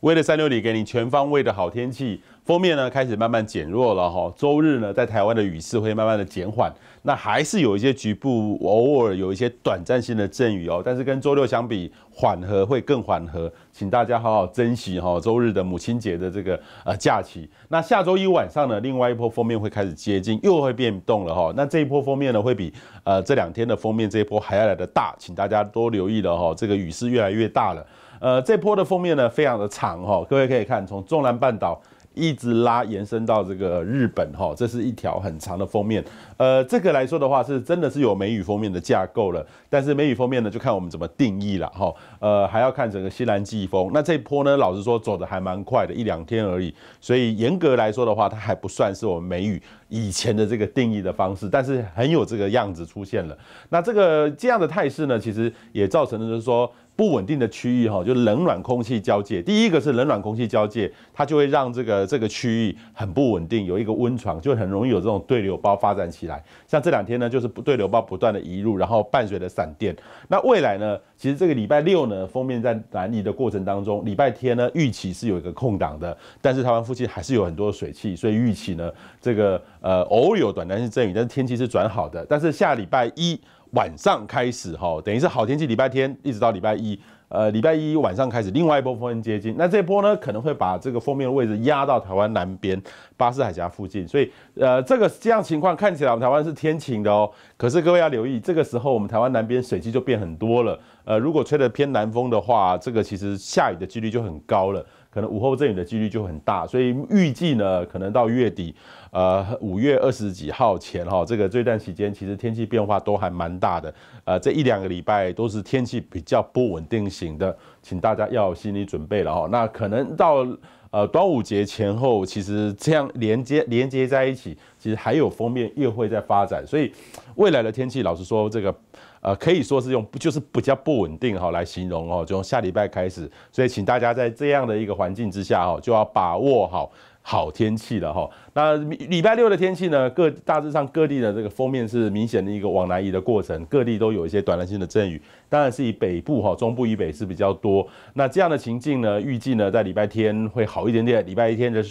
为了三六零给你全方位的好天气。封面呢开始慢慢减弱了哈，周日呢在台湾的雨势会慢慢的减缓，那还是有一些局部偶尔有一些短暂性的阵雨哦，但是跟周六相比，缓和会更缓和，请大家好好珍惜哈，周日的母亲节的这个呃假期。那下周一晚上呢，另外一波封面会开始接近，又会变动了哈，那这一波封面呢会比呃这两天的封面这一波还要来的大，请大家多留意了哈，这个雨势越来越大了，呃，这波的封面呢非常的长哈，各位可以看从中南半岛。一直拉延伸到这个日本哈，这是一条很长的封面。呃，这个来说的话是真的是有梅雨封面的架构了，但是梅雨封面呢就看我们怎么定义了哈。呃，还要看整个西南季风。那这波呢，老实说走的还蛮快的，一两天而已。所以严格来说的话，它还不算是我们梅雨以前的这个定义的方式，但是很有这个样子出现了。那这个这样的态势呢，其实也造成了就是说。不稳定的区域哈，就冷暖空气交界。第一个是冷暖空气交界，它就会让这个这个区域很不稳定，有一个温床，就很容易有这种对流包发展起来。像这两天呢，就是对流包不断的移入，然后伴随着闪电。那未来呢，其实这个礼拜六呢，封面在南移的过程当中，礼拜天呢，预期是有一个空档的，但是台湾附近还是有很多水汽，所以预期呢，这个呃，偶有短暂性阵雨，但是天气是转好的。但是下礼拜一。晚上开始哈，等于是好天气，礼拜天一直到礼拜一，呃，礼拜一晚上开始另外一波风接近，那这波呢可能会把这个封面的位置压到台湾南边巴士海峡附近，所以呃这个这样情况看起来我们台湾是天晴的哦，可是各位要留意，这个时候我们台湾南边水汽就变很多了，呃，如果吹的偏南风的话，这个其实下雨的几率就很高了。可能午后阵雨的几率就很大，所以预计呢，可能到月底，呃，五月二十几号前哈，这个这段期间其实天气变化都还蛮大的，呃，这一两个礼拜都是天气比较不稳定型的，请大家要有心理准备了哈。那可能到呃端午节前后，其实这样连接连接在一起。其实还有封面又会在发展，所以未来的天气，老实说，这个呃可以说是用不就是比较不稳定哈来形容哦。就从下礼拜开始，所以请大家在这样的一个环境之下哦，就要把握好好天气了哈。那礼拜六的天气呢，各大致上各地的这个封面是明显的一个往南移的过程，各地都有一些短暂性的阵雨，当然是以北部哈、中部以北是比较多。那这样的情境呢，预计呢在礼拜天会好一点点，礼拜一天的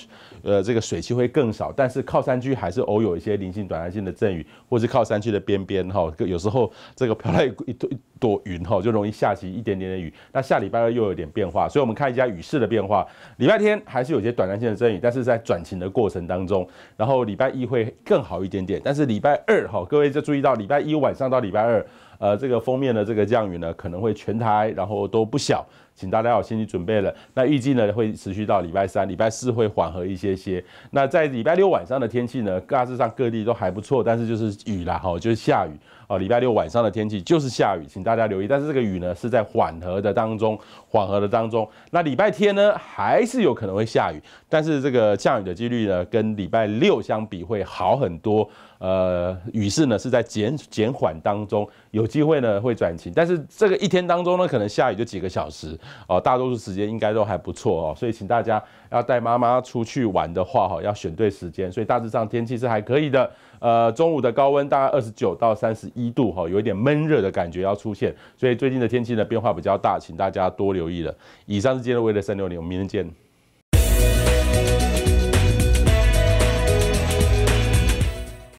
呃这个水汽会更少，但是靠山居还是。是偶有一些零星短暂性的阵雨，或是靠山区的边边哈，有时候这个飘来一朵云哈，就容易下起一点点的雨。那下礼拜二又有点变化，所以我们看一下雨势的变化。礼拜天还是有些短暂性的阵雨，但是在转晴的过程当中，然后礼拜一会更好一点点。但是礼拜二哈，各位就注意到礼拜一晚上到礼拜二。呃，这个封面的这个降雨呢，可能会全台，然后都不小，请大家有心理准备了。那预计呢会持续到礼拜三、礼拜四会缓和一些些。那在礼拜六晚上的天气呢，大致上各地都还不错，但是就是雨啦，哈，就是下雨哦。礼拜六晚上的天气就是下雨，请大家留意。但是这个雨呢是在缓和的当中，缓和的当中。那礼拜天呢还是有可能会下雨，但是这个降雨的几率呢跟礼拜六相比会好很多。呃，雨势呢是在减减缓当中有。机会呢会转晴，但是这个一天当中呢，可能下雨就几个小时哦，大多数时间应该都还不错哦，所以请大家要带妈妈出去玩的话哈，要选对时间，所以大致上天气是还可以的。呃，中午的高温大概二十九到三十一度哈，有一点闷热的感觉要出现，所以最近的天气呢变化比较大，请大家多留意了。以上是今天的来了三六零，我们明天见。